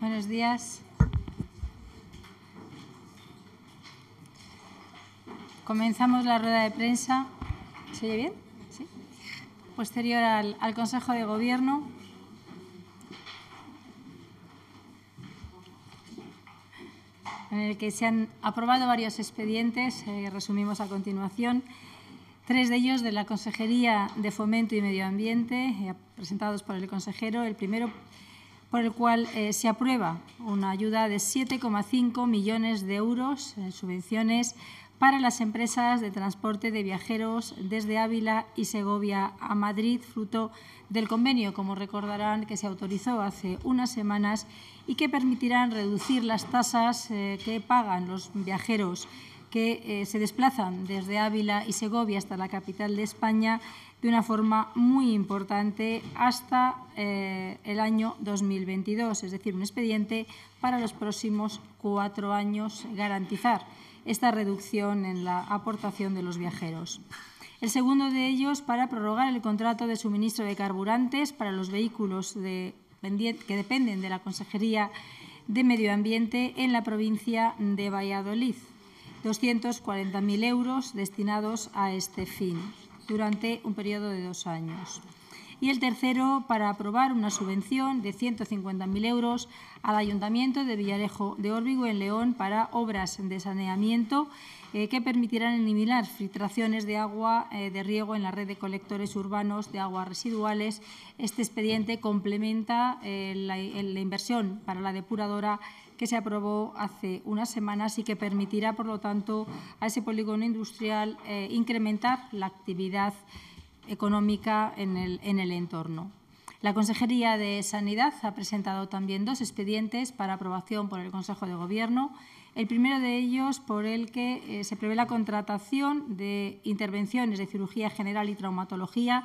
Buenos días. Comenzamos la rueda de prensa. ¿Se oye bien? ¿Sí? Posterior al, Consejo de Gobierno. en el que se han aprobado varios expedientes, eh, resumimos a continuación, tres de ellos de la Consejería de Fomento y Medio Ambiente, eh, presentados por el consejero. El primero por el cual eh, se aprueba una ayuda de 7,5 millones de euros en subvenciones para las empresas de transporte de viajeros desde Ávila y Segovia a Madrid, fruto del convenio, como recordarán, que se autorizó hace unas semanas y que permitirán reducir las tasas eh, que pagan los viajeros que eh, se desplazan desde Ávila y Segovia hasta la capital de España de una forma muy importante hasta eh, el año 2022, es decir, un expediente para los próximos cuatro años garantizar esta reducción en la aportación de los viajeros. El segundo de ellos para prorrogar el contrato de suministro de carburantes para los vehículos que dependen de la Consejería de Medio Ambiente en la provincia de Valladolid. 240.000 euros destinados a este fin durante un periodo de dos años. Y el tercero, para aprobar una subvención de 150.000 euros al Ayuntamiento de Villarejo de Órbigo, en León, para obras de saneamiento eh, que permitirán eliminar filtraciones de agua eh, de riego en la red de colectores urbanos de aguas residuales. Este expediente complementa eh, la, la inversión para la depuradora que se aprobó hace unas semanas y que permitirá, por lo tanto, a ese polígono industrial eh, incrementar la actividad económica en el, entorno. La Consejería de Sanidad ha presentado también dos expedientes para aprobación por el Consejo de Gobierno. El primero de ellos por el que eh, se prevé la contratación de intervenciones de cirugía general y traumatología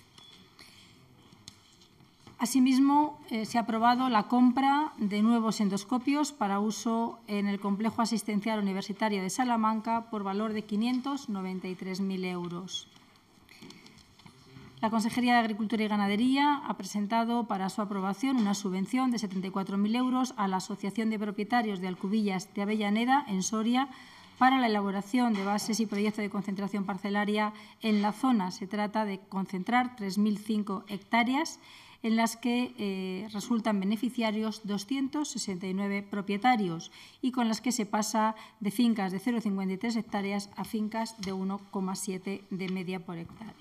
Asimismo, eh, se ha aprobado la compra de nuevos endoscopios para uso en el Complejo Asistencial Universitario de Salamanca por valor de 593.000 euros. La Consejería de Agricultura y Ganadería ha presentado para su aprobación una subvención de 74.000 euros a la Asociación de Propietarios de Alcubillas de Avellaneda, en Soria, para la elaboración de bases y proyectos de concentración parcelaria en la zona. Se trata de concentrar 3.005 hectáreas en las que eh, resultan beneficiarios 269 propietarios y con las que se pasa de fincas de 0,53 hectáreas a fincas de 1,7 de media por hectárea.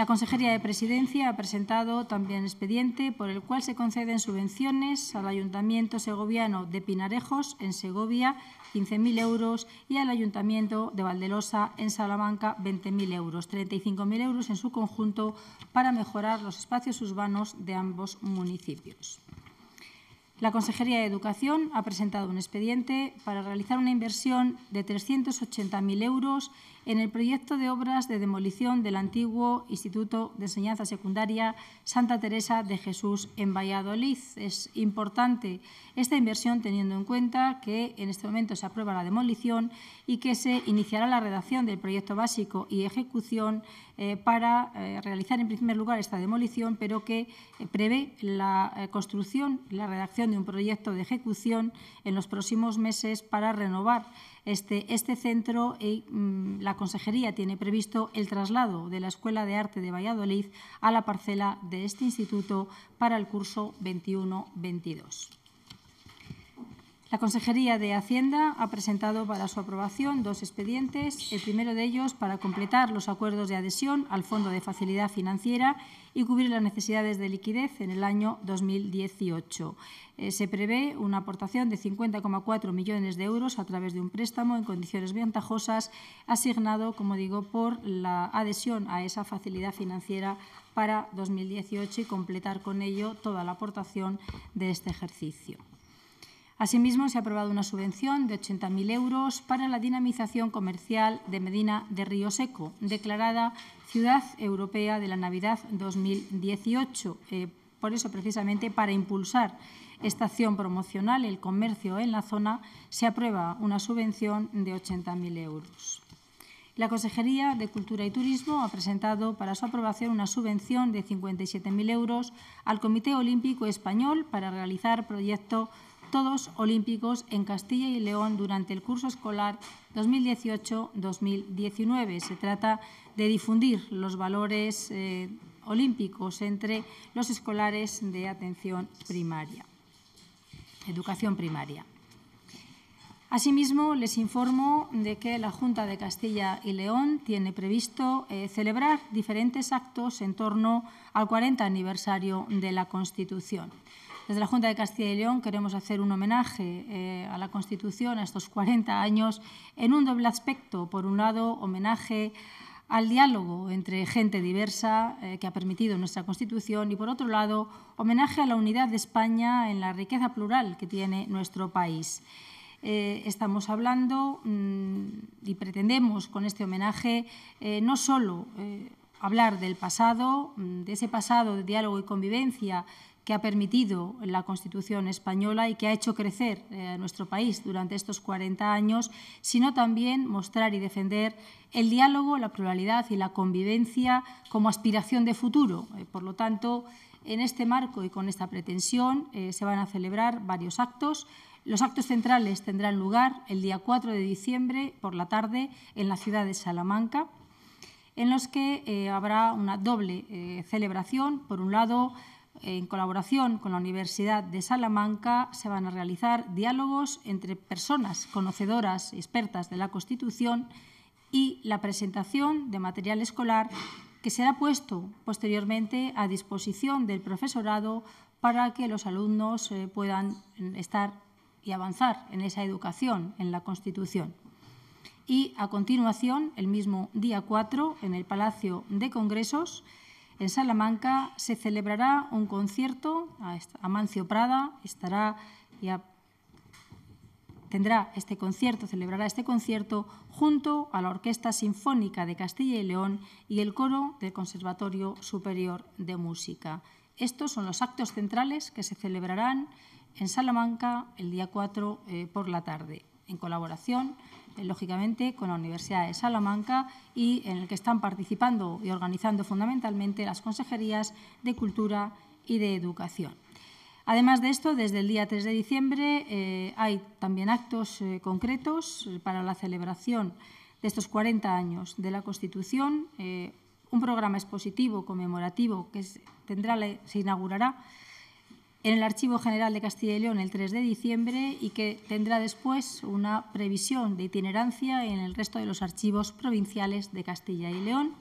La Consejería de Presidencia ha presentado también expediente por el cual se conceden subvenciones al Ayuntamiento Segoviano de Pinarejos, en Segovia, 15.000 euros, y al Ayuntamiento de Valdelosa, en Salamanca, 20.000 euros, 35.000 euros en su conjunto para mejorar los espacios urbanos de ambos municipios. La Consejería de Educación ha presentado un expediente para realizar una inversión de 380.000 euros en el proyecto de obras de demolición del antiguo Instituto de Enseñanza Secundaria Santa Teresa de Jesús en Valladolid. Es importante esta inversión teniendo en cuenta que en este momento se aprueba la demolición y que se iniciará la redacción del proyecto básico y ejecución eh, para eh, realizar en primer lugar esta demolición, pero que eh, prevé la construcción, y la redacción de un proyecto de ejecución en los próximos meses para renovar este, este centro y mm, la consejería tiene previsto el traslado de la Escuela de Arte de Valladolid a la parcela de este instituto para el curso 21-22. La Consejería de Hacienda ha presentado para su aprobación dos expedientes, el primero de ellos para completar los acuerdos de adhesión al Fondo de Facilidad Financiera y cubrir las necesidades de liquidez en el año 2018. Eh, se prevé una aportación de 50,4 millones de euros a través de un préstamo en condiciones ventajosas asignado, como digo, por la adhesión a esa facilidad financiera para 2018 y completar con ello toda la aportación de este ejercicio. Asimismo, se ha aprobado una subvención de 80.000 euros para la dinamización comercial de Medina de Río Seco, declarada Ciudad Europea de la Navidad 2018. Eh, por eso, precisamente, para impulsar esta acción promocional, el comercio en la zona, se aprueba una subvención de 80.000 euros. La Consejería de Cultura y Turismo ha presentado para su aprobación una subvención de 57.000 euros al Comité Olímpico Español para realizar proyecto todos olímpicos en Castilla y León durante el curso escolar 2018-2019. Se trata de difundir los valores eh, olímpicos entre los escolares de atención primaria, educación primaria. Asimismo, les informo de que la Junta de Castilla y León tiene previsto eh, celebrar diferentes actos en torno al 40 aniversario de la Constitución. Desde la Junta de Castilla y León queremos hacer un homenaje eh, a la Constitución, a estos 40 años, en un doble aspecto. Por un lado, homenaje al diálogo entre gente diversa eh, que ha permitido nuestra Constitución y, por otro lado, homenaje a la unidad de España en la riqueza plural que tiene nuestro país. Eh, estamos hablando mm, y pretendemos con este homenaje no solo hablar del pasado, mm, de ese pasado de diálogo y convivencia que ha permitido la Constitución española y que ha hecho crecer eh, nuestro país durante estos 40 años, sino también mostrar y defender el diálogo, la pluralidad y la convivencia como aspiración de futuro. Eh, por lo tanto, en este marco y con esta pretensión eh, se van a celebrar varios actos. Los actos centrales tendrán lugar el día 4 de diciembre por la tarde en la ciudad de Salamanca en los que habrá una doble celebración. Por un lado, en colaboración con la Universidad de Salamanca, se van a realizar diálogos entre personas conocedoras, y expertas de la Constitución y la presentación de material escolar que será puesto posteriormente a disposición del profesorado para que los alumnos eh, puedan estar y avanzar en esa educación en la Constitución. Y a continuación, el mismo día 4, en el Palacio de Congresos, en Salamanca se celebrará un concierto. Amancio Prada estará tendrá este concierto, celebrará este concierto junto a la Orquesta Sinfónica de Castilla y León y el coro del Conservatorio Superior de Música. Estos son los actos centrales que se celebrarán en Salamanca el día 4 eh, por la tarde en colaboración, eh, lógicamente, con la Universidad de Salamanca y en el que están participando y organizando fundamentalmente las consejerías de Cultura y de Educación. Además de esto, desde el día 3 de diciembre eh, hay también actos eh, concretos para la celebración de estos 40 años de la Constitución, un programa expositivo conmemorativo que tendrá, se inaugurará en el Archivo General de Castilla y León el 3 de diciembre y que tendrá después una previsión de itinerancia en el resto de los archivos provinciales de Castilla y León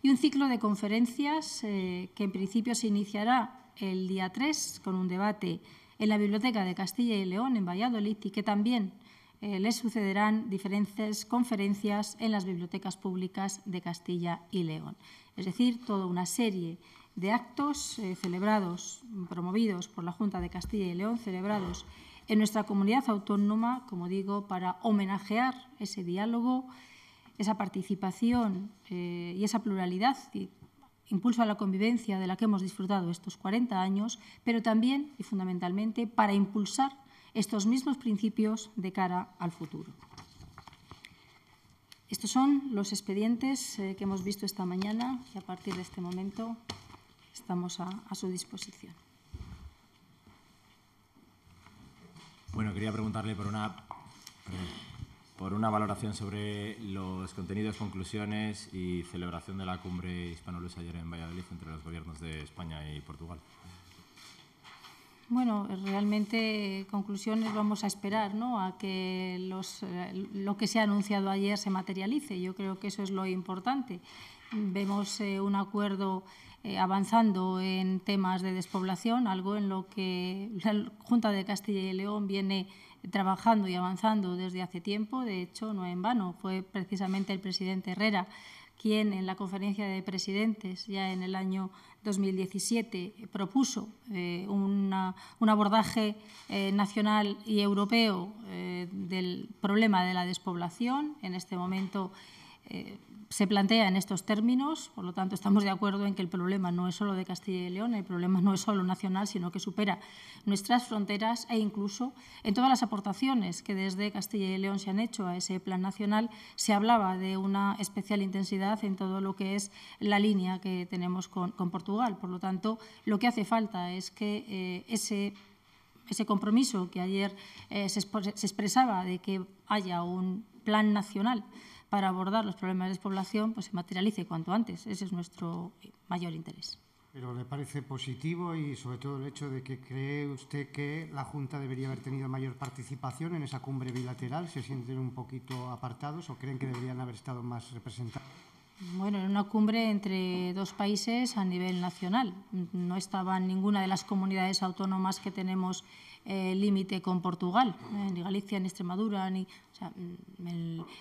y un ciclo de conferencias eh, que en principio se iniciará el día 3 con un debate en la Biblioteca de Castilla y León en Valladolid y que también eh, les sucederán diferentes conferencias en las bibliotecas públicas de Castilla y León. Es decir, toda una serie de de actos eh, celebrados, promovidos por la Junta de Castilla y León, celebrados en nuestra comunidad autónoma, como digo, para homenajear ese diálogo, esa participación eh, y esa pluralidad y impulso a la convivencia de la que hemos disfrutado estos 40 años, pero también y fundamentalmente para impulsar estos mismos principios de cara al futuro. Estos son los expedientes eh, que hemos visto esta mañana y a partir de este momento estamos a, su disposición. Bueno, quería preguntarle por una, por una valoración sobre los contenidos, conclusiones y celebración de la cumbre hispano luz ayer en Valladolid entre los gobiernos de España y Portugal. Bueno, realmente conclusiones vamos a esperar ¿no? a que los, eh, lo que se ha anunciado ayer se materialice. Yo creo que eso es lo importante. Vemos eh, un acuerdo eh, avanzando en temas de despoblación, algo en lo que la Junta de Castilla y León viene trabajando y avanzando desde hace tiempo. De hecho, no en vano, fue precisamente el presidente Herrera quien en la conferencia de presidentes, ya en el año 2017, propuso eh, un abordaje eh, nacional y europeo del problema de la despoblación. En este momento se plantea en estos términos, por lo tanto estamos de acuerdo en que el problema no es solo de Castilla y León, el problema no es solo nacional, sino que supera nuestras fronteras e incluso en todas las aportaciones que desde Castilla y León se han hecho a ese plan nacional se hablaba de una especial intensidad en todo lo que es la línea que tenemos con, Portugal. Por lo tanto, lo que hace falta es que eh, ese ese compromiso que ayer eh, se expresaba de que haya un plan nacional para abordar los problemas de despoblación pues, se materialice cuanto antes. Ese es nuestro mayor interés. Pero le parece positivo y sobre todo el hecho de que cree usted que la Junta debería haber tenido mayor participación en esa cumbre bilateral. ¿Se sienten un poquito apartados o creen que deberían haber estado más representados? Bueno, en una cumbre entre dos países a nivel nacional. No estaban ninguna de las comunidades autónomas que tenemos eh, límite con Portugal, eh, ni Galicia, ni Extremadura, ni Mm,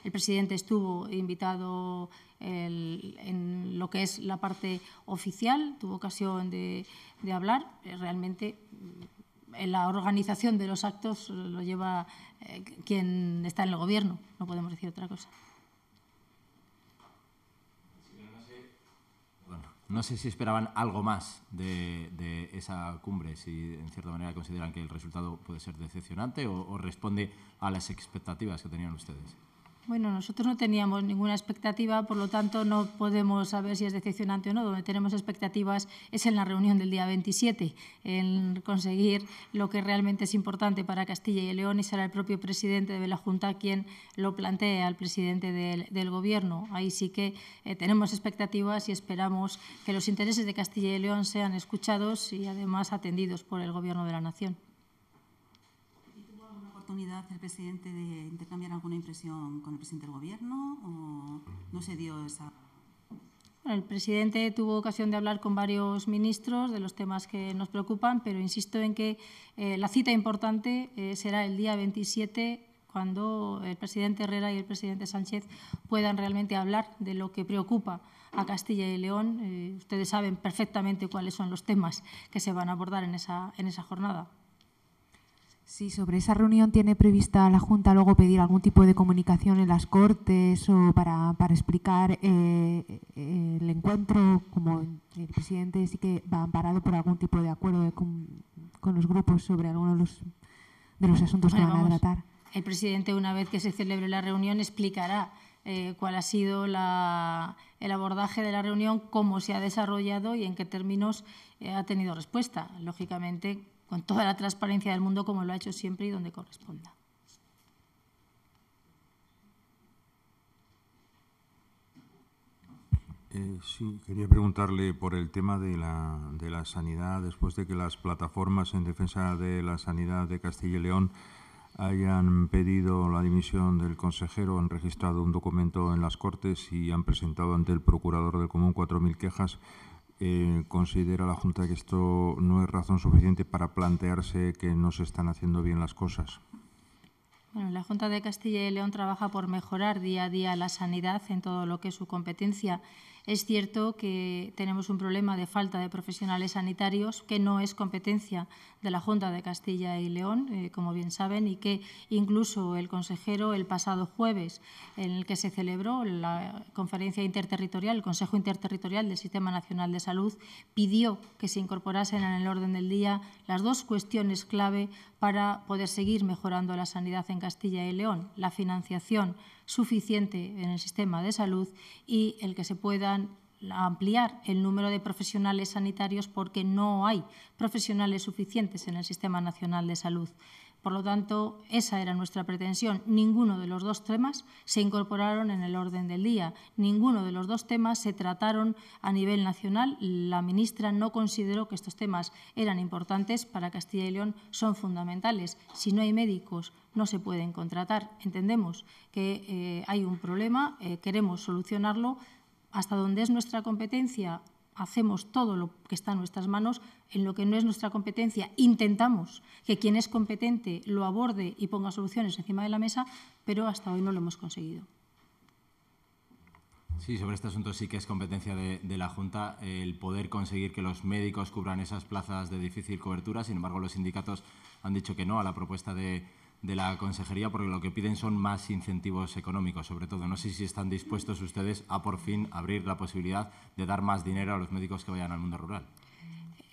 el, presidente estuvo invitado en lo que es la parte oficial, tuvo ocasión de, hablar. Eh, realmente mm, la organización de los actos lo lleva eh, quien está en el gobierno, no podemos decir otra cosa. No sé si esperaban algo más de, esa cumbre, si en cierta manera consideran que el resultado puede ser decepcionante o responde a las expectativas que tenían ustedes. Bueno, nosotros no teníamos ninguna expectativa, por lo tanto no podemos saber si es decepcionante o no. Donde tenemos expectativas es en la reunión del día 27, en conseguir lo que realmente es importante para Castilla y León y será el propio presidente de la Junta quien lo plantee al presidente del, Gobierno. Ahí sí que eh, tenemos expectativas y esperamos que los intereses de Castilla y León sean escuchados y además atendidos por el Gobierno de la Nación oportunidad el presidente de intercambiar alguna impresión con el presidente del Gobierno o no se dio esa? el presidente tuvo ocasión de hablar con varios ministros de los temas que nos preocupan, pero insisto en que eh, la cita importante eh, será el día 27 cuando el presidente Herrera y el presidente Sánchez puedan realmente hablar de lo que preocupa a Castilla y León. Eh, ustedes saben perfectamente cuáles son los temas que se van a abordar en esa, en esa jornada. Sí, sobre esa reunión tiene prevista la Junta luego pedir algún tipo de comunicación en las Cortes o para, explicar eh, el encuentro, como el presidente sí que va amparado por algún tipo de acuerdo con, los grupos sobre algunos de los, de los asuntos que van a tratar. El presidente, una vez que se celebre la reunión, explicará eh, cuál ha sido la, el abordaje de la reunión, cómo se ha desarrollado y en qué términos eh, ha tenido respuesta. Lógicamente, con toda la transparencia del mundo como lo ha hecho siempre y donde corresponda. Eh, quería preguntarle por el tema de la, de la, sanidad, después de que las plataformas en defensa de la sanidad de Castilla y León hayan pedido la dimisión del consejero, han registrado un documento en las Cortes y han presentado ante el Procurador del Común 4.000 quejas. Eh, ¿Considera la Junta que esto no es razón suficiente para plantearse que no se están haciendo bien las cosas? Bueno, la Junta de Castilla y León trabaja por mejorar día a día la sanidad en todo lo que es su competencia. Es cierto que tenemos un problema de falta de profesionales sanitarios que no es competencia de la Junta de Castilla y León, eh, como bien saben, y que incluso el consejero el pasado jueves, en el que se celebró la conferencia interterritorial, el Consejo Interterritorial del Sistema Nacional de Salud, pidió que se incorporasen en el orden del día las dos cuestiones clave para poder seguir mejorando la sanidad en Castilla y León, la financiación suficiente en el sistema de salud y el que se puedan ampliar el número de profesionales sanitarios porque no hay profesionales suficientes en el Sistema Nacional de Salud. Por lo tanto, esa era nuestra pretensión. Ninguno de los dos temas se incorporaron en el orden del día. Ninguno de los dos temas se trataron a nivel nacional. La ministra no consideró que estos temas eran importantes para Castilla y León, son fundamentales. Si no hay médicos, no se pueden contratar. Entendemos que eh, hay un problema, eh, queremos solucionarlo, hasta donde es nuestra competencia, hacemos todo lo que está en nuestras manos, en lo que no es nuestra competencia, intentamos que quien es competente lo aborde y ponga soluciones encima de la mesa, pero hasta hoy no lo hemos conseguido. Sí, sobre este asunto sí que es competencia de, de, la Junta el poder conseguir que los médicos cubran esas plazas de difícil cobertura. Sin embargo, los sindicatos han dicho que no a la propuesta de, de la consejería, porque lo que piden son más incentivos económicos, sobre todo. No sé si están dispuestos ustedes a por fin abrir la posibilidad de dar más dinero a los médicos que vayan al mundo rural.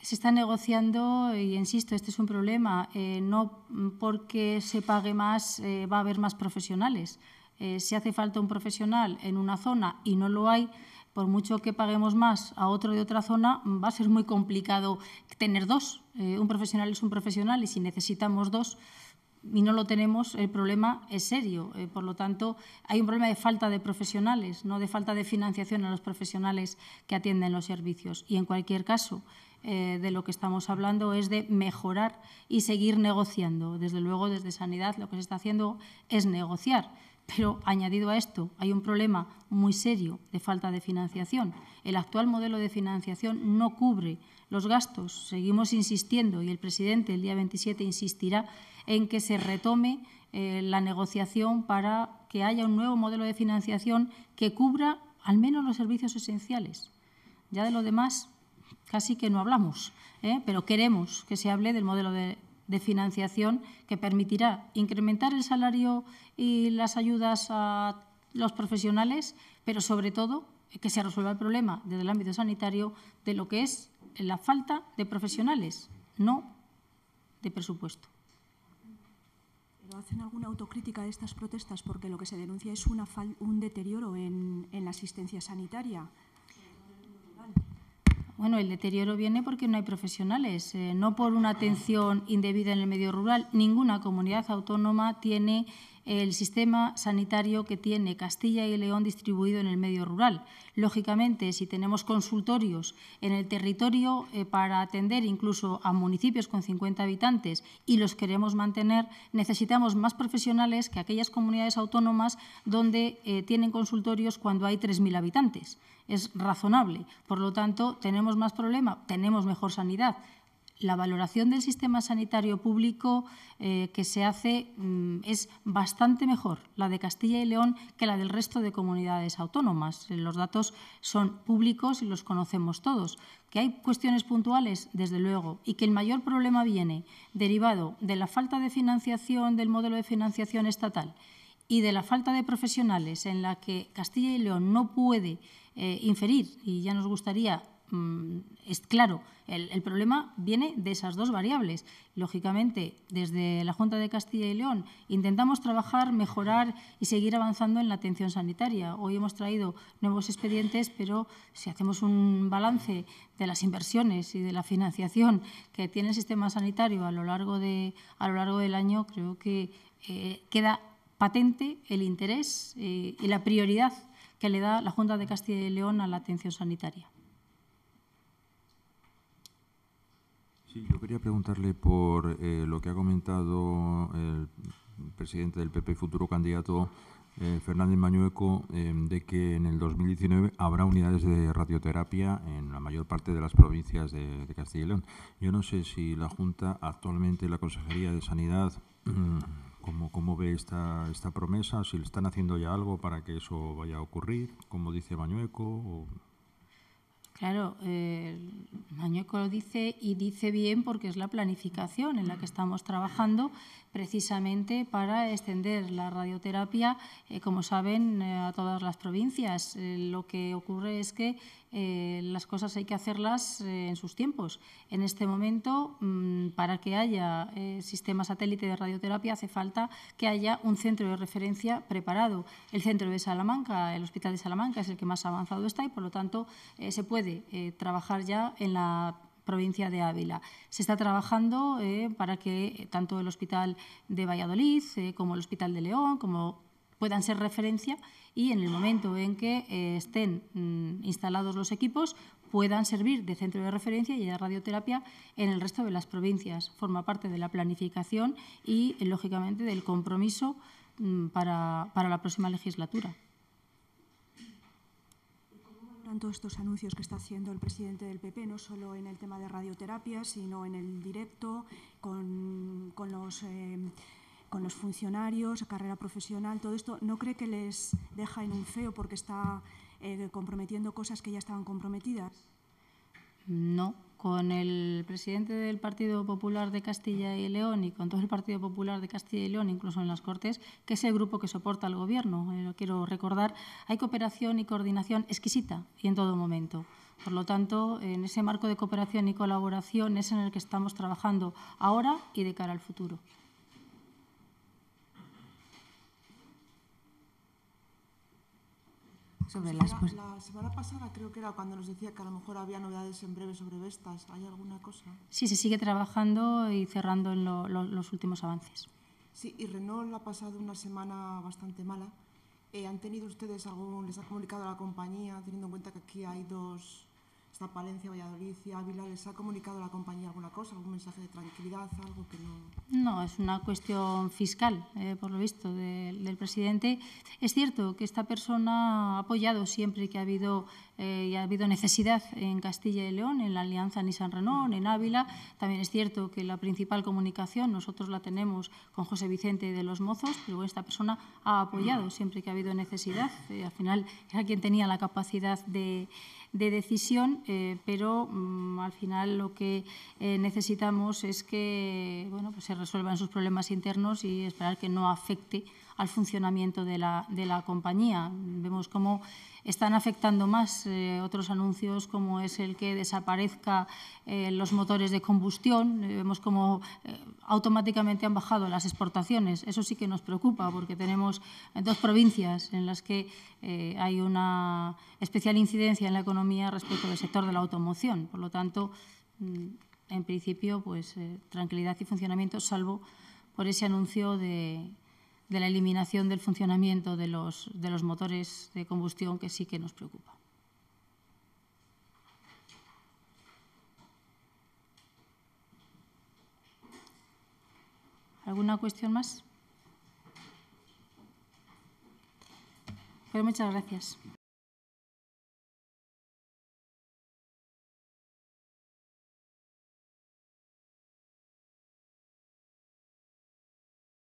Se está negociando y, insisto, este es un problema. Eh, no porque se pague más eh, va a haber más profesionales. Eh, si hace falta un profesional en una zona y no lo hay, por mucho que paguemos más a otro de otra zona, va a ser muy complicado tener dos. un profesional es un profesional y si necesitamos dos, y no lo tenemos, el problema es serio. Eh, por lo tanto, hay un problema de falta de profesionales, no de falta de financiación a los profesionales que atienden los servicios. Y en cualquier caso, eh, de lo que estamos hablando es de mejorar y seguir negociando. Desde luego, desde Sanidad lo que se está haciendo es negociar. Pero añadido a esto, hay un problema muy serio de falta de financiación. El actual modelo de financiación no cubre los gastos. Seguimos insistiendo y el presidente el día 27 insistirá en que se retome eh, la negociación para que haya un nuevo modelo de financiación que cubra al menos los servicios esenciales. Ya de lo demás casi que no hablamos, ¿eh? pero queremos que se hable del modelo de financiación que permitirá incrementar el salario y las ayudas a los profesionales, pero sobre todo eh, que se resuelva el problema desde el ámbito sanitario de lo que es la falta de profesionales, no de presupuesto hacen alguna autocrítica de estas protestas? Porque lo que se denuncia es una un deterioro en, la asistencia sanitaria. Bueno, el deterioro viene porque no hay profesionales, eh, no por una atención indebida en el medio rural. Ninguna comunidad autónoma tiene el sistema sanitario que tiene Castilla y León distribuido en el medio rural. Lógicamente, si tenemos consultorios en el territorio eh, para atender incluso a municipios con 50 habitantes y los queremos mantener, necesitamos más profesionales que aquellas comunidades autónomas donde eh, tienen consultorios cuando hay 3.000 habitantes. Es razonable. Por lo tanto, tenemos más problema, tenemos mejor sanidad, la valoración del sistema sanitario público eh, que se hace mm, es bastante mejor, la de Castilla y León, que la del resto de comunidades autónomas. Los datos son públicos y los conocemos todos. Que hay cuestiones puntuales, desde luego, y que el mayor problema viene derivado de la falta de financiación del modelo de financiación estatal y de la falta de profesionales en la que Castilla y León no puede eh, inferir, y ya nos gustaría Mm, es claro, el, problema viene de esas dos variables. Lógicamente, desde la Junta de Castilla y León intentamos trabajar, mejorar y seguir avanzando en la atención sanitaria. Hoy hemos traído nuevos expedientes, pero si hacemos un balance de las inversiones y de la financiación que tiene el sistema sanitario a lo largo, a lo largo del año, creo que eh, queda patente el interés eh, y la prioridad que le da la Junta de Castilla y León a la atención sanitaria. Sí, yo quería preguntarle por eh, lo que ha comentado el presidente del PP, futuro candidato eh, Fernández Mañueco, eh, de que en el 2019 habrá unidades de radioterapia en la mayor parte de las provincias de, Castilla y León. Yo no sé si la Junta, actualmente la Consejería de Sanidad, ¿cómo, cómo ve esta, esta promesa? ¿Si le están haciendo ya algo para que eso vaya a ocurrir, como dice Mañueco? Claro, eh, lo dice y dice bien porque es la planificación en la que estamos trabajando precisamente para extender la radioterapia, eh, como saben, eh, a todas las provincias. Eh, lo que ocurre es que eh, las cosas hay que hacerlas eh, en sus tiempos. En este momento, mm, para que haya eh, sistema satélite de radioterapia, hace falta que haya un centro de referencia preparado. El centro de Salamanca, el Hospital de Salamanca, es el que más avanzado está y, por lo tanto, se puede trabajar ya en la provincia de Ávila. Se está trabajando para que tanto el Hospital de Valladolid como el Hospital de León, como puedan ser referencia y en el momento en que eh, estén mm, instalados los equipos puedan servir de centro de referencia y de radioterapia en el resto de las provincias. Forma parte de la planificación y, lógicamente, del compromiso mm, para, para, la próxima legislatura. ¿Cómo todos estos anuncios que está haciendo el presidente del PP, no solo en el tema de radioterapia, sino en el directo, con, con los... Eh, con los funcionarios, carrera profesional, todo esto, ¿no cree que les deja en un feo porque está eh, comprometiendo cosas que ya estaban comprometidas? No, con el presidente del Partido Popular de Castilla y León y con todo el Partido Popular de Castilla y León, incluso en las Cortes, que es el grupo que soporta al Gobierno, eh, quiero recordar, hay cooperación y coordinación exquisita y en todo momento. Por lo tanto, en ese marco de cooperación y colaboración es en el que estamos trabajando ahora y de cara al futuro. la, las... Pues la semana pasada creo que era cuando nos decía que a lo mejor había novedades en breve sobre Vestas. ¿Hay alguna cosa? Sí, se sigue trabajando y cerrando en los últimos avances. Sí, y Renault ha pasado una semana bastante mala. Eh, ¿Han tenido ustedes algún, les ha comunicado a la compañía, teniendo en cuenta que aquí hay dos hasta Palencia, Valladolid y Ávila, ¿les ha comunicado la compañía alguna cosa, algún mensaje de tranquilidad, algo que no...? No, es una cuestión fiscal, eh, por lo visto, del presidente. Es cierto que esta persona ha apoyado siempre que ha habido eh, y ha habido necesidad en Castilla y León, en la alianza San renón en Ávila. También es cierto que la principal comunicación nosotros la tenemos con José Vicente de los Mozos, pero esta persona ha apoyado siempre que ha habido necesidad. Eh, al final era quien tenía la capacidad de, decisión, eh, pero mm, al final lo que necesitamos es que bueno, pues se resuelvan sus problemas internos y esperar que no afecte al funcionamiento de la, de la compañía. Vemos cómo están afectando más eh, otros anuncios como es el que desaparezca eh, los motores de combustión. Eh, vemos cómo automáticamente han bajado las exportaciones. Eso sí que nos preocupa porque tenemos dos provincias en las que hay una especial incidencia en la economía respecto del sector de la automoción. Por lo tanto, mm, en principio, pues tranquilidad y funcionamiento, salvo por ese anuncio de, de la eliminación del funcionamiento de los, motores de combustión que sí que nos preocupa. ¿Alguna cuestión más? Pero pues muchas gracias.